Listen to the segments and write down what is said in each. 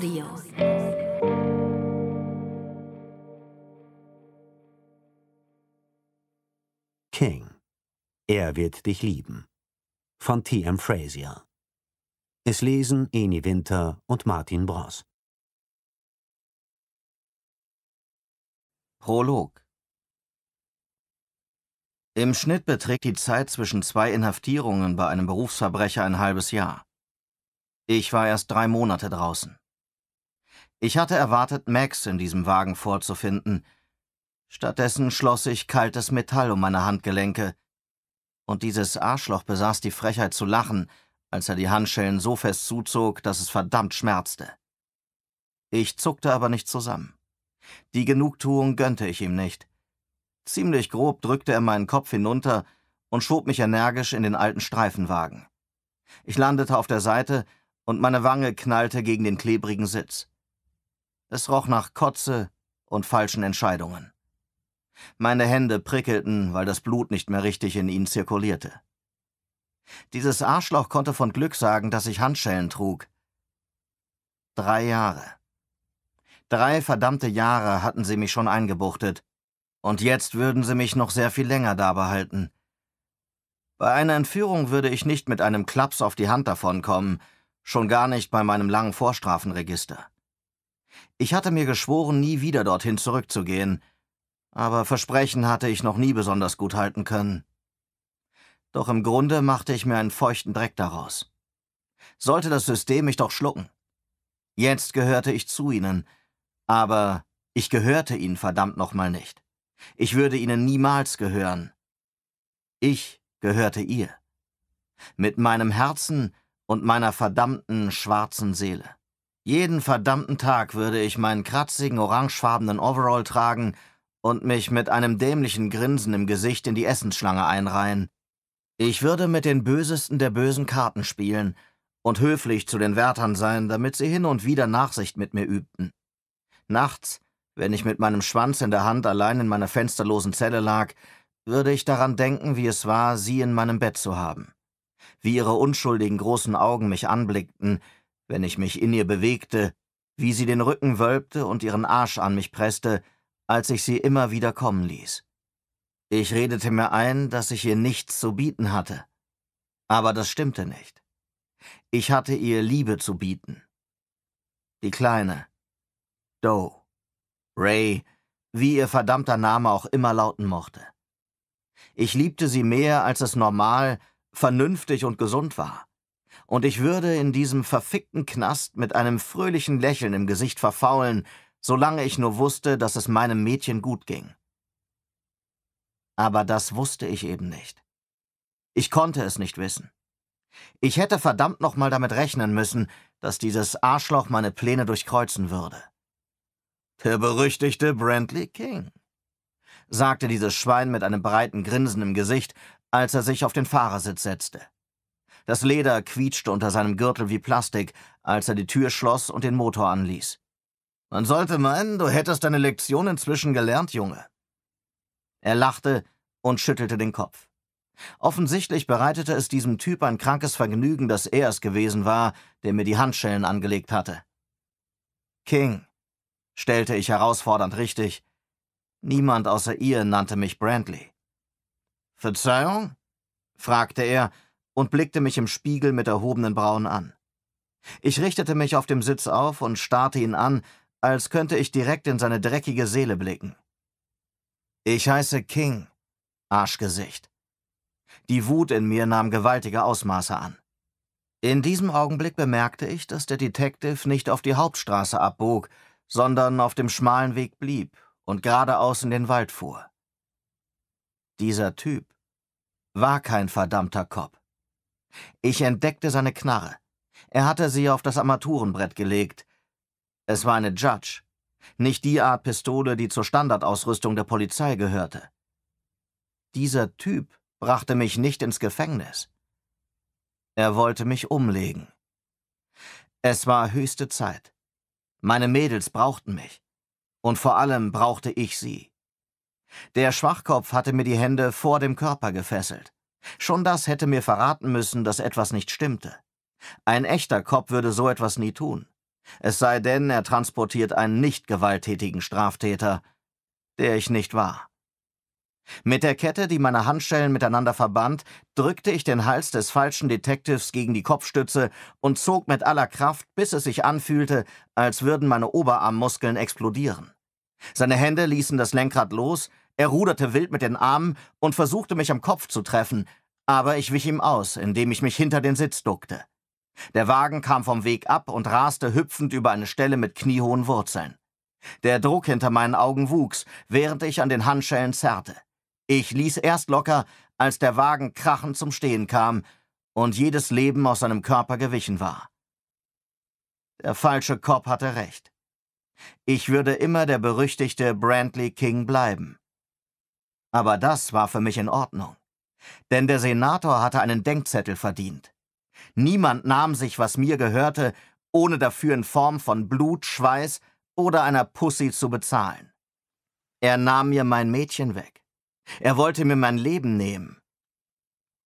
Audio. King. Er wird dich lieben. Von T.M. Frazier. Es lesen Eni Winter und Martin Bross. Prolog Im Schnitt beträgt die Zeit zwischen zwei Inhaftierungen bei einem Berufsverbrecher ein halbes Jahr. Ich war erst drei Monate draußen. Ich hatte erwartet, Max in diesem Wagen vorzufinden. Stattdessen schloss ich kaltes Metall um meine Handgelenke. Und dieses Arschloch besaß die Frechheit zu lachen, als er die Handschellen so fest zuzog, dass es verdammt schmerzte. Ich zuckte aber nicht zusammen. Die Genugtuung gönnte ich ihm nicht. Ziemlich grob drückte er meinen Kopf hinunter und schob mich energisch in den alten Streifenwagen. Ich landete auf der Seite und meine Wange knallte gegen den klebrigen Sitz. Es roch nach Kotze und falschen Entscheidungen. Meine Hände prickelten, weil das Blut nicht mehr richtig in ihnen zirkulierte. Dieses Arschloch konnte von Glück sagen, dass ich Handschellen trug. Drei Jahre. Drei verdammte Jahre hatten sie mich schon eingebuchtet, und jetzt würden sie mich noch sehr viel länger da behalten. Bei einer Entführung würde ich nicht mit einem Klaps auf die Hand davonkommen, schon gar nicht bei meinem langen Vorstrafenregister. Ich hatte mir geschworen, nie wieder dorthin zurückzugehen, aber Versprechen hatte ich noch nie besonders gut halten können. Doch im Grunde machte ich mir einen feuchten Dreck daraus. Sollte das System mich doch schlucken. Jetzt gehörte ich zu ihnen, aber ich gehörte ihnen verdammt nochmal nicht. Ich würde ihnen niemals gehören. Ich gehörte ihr. Mit meinem Herzen und meiner verdammten schwarzen Seele. Jeden verdammten Tag würde ich meinen kratzigen, orangefarbenen Overall tragen und mich mit einem dämlichen Grinsen im Gesicht in die Essensschlange einreihen. Ich würde mit den Bösesten der bösen Karten spielen und höflich zu den Wärtern sein, damit sie hin und wieder Nachsicht mit mir übten. Nachts, wenn ich mit meinem Schwanz in der Hand allein in meiner fensterlosen Zelle lag, würde ich daran denken, wie es war, sie in meinem Bett zu haben. Wie ihre unschuldigen großen Augen mich anblickten, wenn ich mich in ihr bewegte, wie sie den Rücken wölbte und ihren Arsch an mich presste, als ich sie immer wieder kommen ließ. Ich redete mir ein, dass ich ihr nichts zu bieten hatte. Aber das stimmte nicht. Ich hatte ihr Liebe zu bieten. Die Kleine. Doe. Ray, wie ihr verdammter Name auch immer lauten mochte. Ich liebte sie mehr, als es normal, vernünftig und gesund war und ich würde in diesem verfickten Knast mit einem fröhlichen Lächeln im Gesicht verfaulen, solange ich nur wusste, dass es meinem Mädchen gut ging. Aber das wusste ich eben nicht. Ich konnte es nicht wissen. Ich hätte verdammt nochmal damit rechnen müssen, dass dieses Arschloch meine Pläne durchkreuzen würde. Der berüchtigte Brantley King, sagte dieses Schwein mit einem breiten Grinsen im Gesicht, als er sich auf den Fahrersitz setzte. Das Leder quietschte unter seinem Gürtel wie Plastik, als er die Tür schloss und den Motor anließ. Man sollte meinen, du hättest deine Lektion inzwischen gelernt, Junge. Er lachte und schüttelte den Kopf. Offensichtlich bereitete es diesem Typ ein krankes Vergnügen, dass er es gewesen war, der mir die Handschellen angelegt hatte. King, stellte ich herausfordernd richtig. Niemand außer ihr nannte mich Brantley. Verzeihung? fragte er und blickte mich im Spiegel mit erhobenen Brauen an. Ich richtete mich auf dem Sitz auf und starrte ihn an, als könnte ich direkt in seine dreckige Seele blicken. Ich heiße King, Arschgesicht. Die Wut in mir nahm gewaltige Ausmaße an. In diesem Augenblick bemerkte ich, dass der Detective nicht auf die Hauptstraße abbog, sondern auf dem schmalen Weg blieb und geradeaus in den Wald fuhr. Dieser Typ war kein verdammter Kopf. Ich entdeckte seine Knarre. Er hatte sie auf das Armaturenbrett gelegt. Es war eine Judge, nicht die Art Pistole, die zur Standardausrüstung der Polizei gehörte. Dieser Typ brachte mich nicht ins Gefängnis. Er wollte mich umlegen. Es war höchste Zeit. Meine Mädels brauchten mich. Und vor allem brauchte ich sie. Der Schwachkopf hatte mir die Hände vor dem Körper gefesselt. Schon das hätte mir verraten müssen, dass etwas nicht stimmte. Ein echter Kopf würde so etwas nie tun. Es sei denn, er transportiert einen nicht gewalttätigen Straftäter, der ich nicht war. Mit der Kette, die meine Handschellen miteinander verband, drückte ich den Hals des falschen Detektivs gegen die Kopfstütze und zog mit aller Kraft, bis es sich anfühlte, als würden meine Oberarmmuskeln explodieren. Seine Hände ließen das Lenkrad los, er ruderte wild mit den Armen und versuchte mich am Kopf zu treffen, aber ich wich ihm aus, indem ich mich hinter den Sitz duckte. Der Wagen kam vom Weg ab und raste hüpfend über eine Stelle mit kniehohen Wurzeln. Der Druck hinter meinen Augen wuchs, während ich an den Handschellen zerrte. Ich ließ erst locker, als der Wagen krachend zum Stehen kam und jedes Leben aus seinem Körper gewichen war. Der falsche Cop hatte recht. Ich würde immer der berüchtigte Brantley King bleiben. Aber das war für mich in Ordnung. Denn der Senator hatte einen Denkzettel verdient. Niemand nahm sich, was mir gehörte, ohne dafür in Form von Blut, Schweiß oder einer Pussy zu bezahlen. Er nahm mir mein Mädchen weg. Er wollte mir mein Leben nehmen.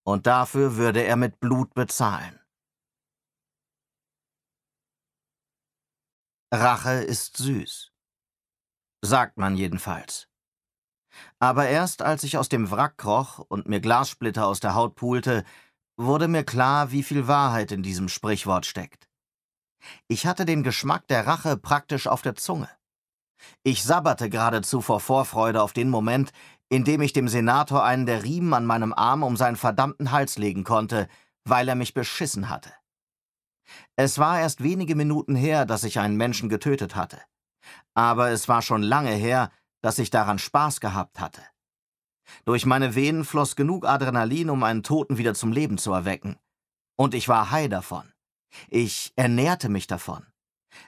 Und dafür würde er mit Blut bezahlen. Rache ist süß, sagt man jedenfalls. Aber erst als ich aus dem Wrack kroch und mir Glassplitter aus der Haut pulte, wurde mir klar, wie viel Wahrheit in diesem Sprichwort steckt. Ich hatte den Geschmack der Rache praktisch auf der Zunge. Ich sabberte geradezu vor Vorfreude auf den Moment, in dem ich dem Senator einen der Riemen an meinem Arm um seinen verdammten Hals legen konnte, weil er mich beschissen hatte. Es war erst wenige Minuten her, dass ich einen Menschen getötet hatte. Aber es war schon lange her, dass ich daran Spaß gehabt hatte. Durch meine Venen floss genug Adrenalin, um einen Toten wieder zum Leben zu erwecken. Und ich war high davon. Ich ernährte mich davon.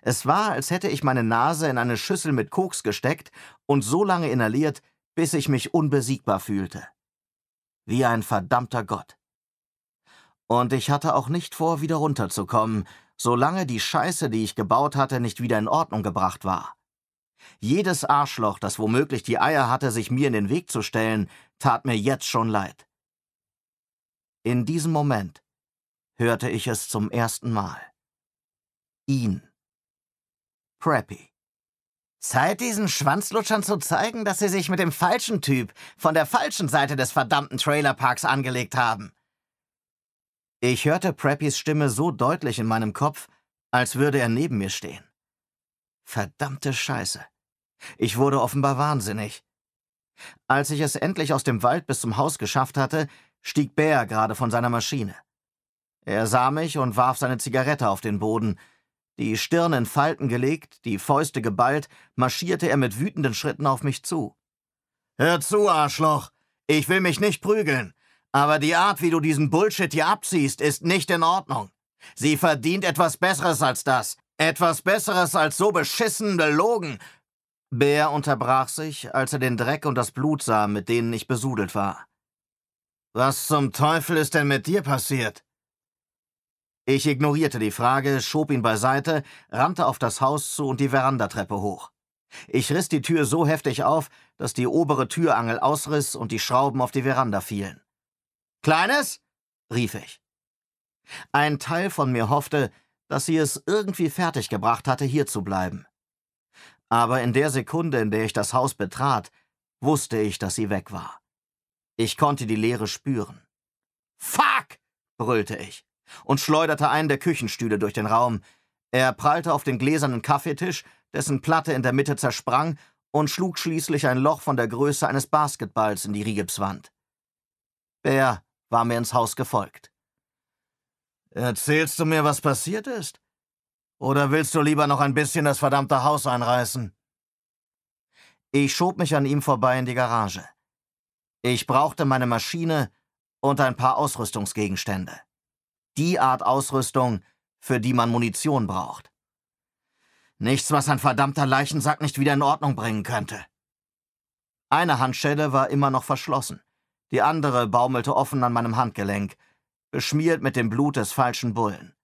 Es war, als hätte ich meine Nase in eine Schüssel mit Koks gesteckt und so lange inhaliert, bis ich mich unbesiegbar fühlte. Wie ein verdammter Gott. Und ich hatte auch nicht vor, wieder runterzukommen, solange die Scheiße, die ich gebaut hatte, nicht wieder in Ordnung gebracht war. Jedes Arschloch, das womöglich die Eier hatte, sich mir in den Weg zu stellen, tat mir jetzt schon leid. In diesem Moment hörte ich es zum ersten Mal. Ihn. Preppy. Zeit, diesen Schwanzlutschern zu zeigen, dass sie sich mit dem falschen Typ von der falschen Seite des verdammten Trailerparks angelegt haben. Ich hörte Preppys Stimme so deutlich in meinem Kopf, als würde er neben mir stehen. Verdammte Scheiße. Ich wurde offenbar wahnsinnig. Als ich es endlich aus dem Wald bis zum Haus geschafft hatte, stieg Bär gerade von seiner Maschine. Er sah mich und warf seine Zigarette auf den Boden. Die Stirn in Falten gelegt, die Fäuste geballt, marschierte er mit wütenden Schritten auf mich zu. Hör zu, Arschloch! Ich will mich nicht prügeln, aber die Art, wie du diesen Bullshit hier abziehst, ist nicht in Ordnung. Sie verdient etwas Besseres als das. Etwas Besseres als so beschissen, belogen, Bär unterbrach sich, als er den Dreck und das Blut sah, mit denen ich besudelt war. Was zum Teufel ist denn mit dir passiert? Ich ignorierte die Frage, schob ihn beiseite, rannte auf das Haus zu und die Verandatreppe hoch. Ich riss die Tür so heftig auf, dass die obere Türangel ausriss und die Schrauben auf die Veranda fielen. Kleines? rief ich. Ein Teil von mir hoffte, dass sie es irgendwie fertiggebracht hatte, hier zu bleiben aber in der Sekunde, in der ich das Haus betrat, wusste ich, dass sie weg war. Ich konnte die Leere spüren. Fuck! brüllte ich und schleuderte einen der Küchenstühle durch den Raum. Er prallte auf den gläsernen Kaffeetisch, dessen Platte in der Mitte zersprang, und schlug schließlich ein Loch von der Größe eines Basketballs in die Rigipswand. Bär war mir ins Haus gefolgt. Erzählst du mir, was passiert ist? Oder willst du lieber noch ein bisschen das verdammte Haus einreißen? Ich schob mich an ihm vorbei in die Garage. Ich brauchte meine Maschine und ein paar Ausrüstungsgegenstände. Die Art Ausrüstung, für die man Munition braucht. Nichts, was ein verdammter Leichensack nicht wieder in Ordnung bringen könnte. Eine Handschelle war immer noch verschlossen, die andere baumelte offen an meinem Handgelenk, beschmiert mit dem Blut des falschen Bullen.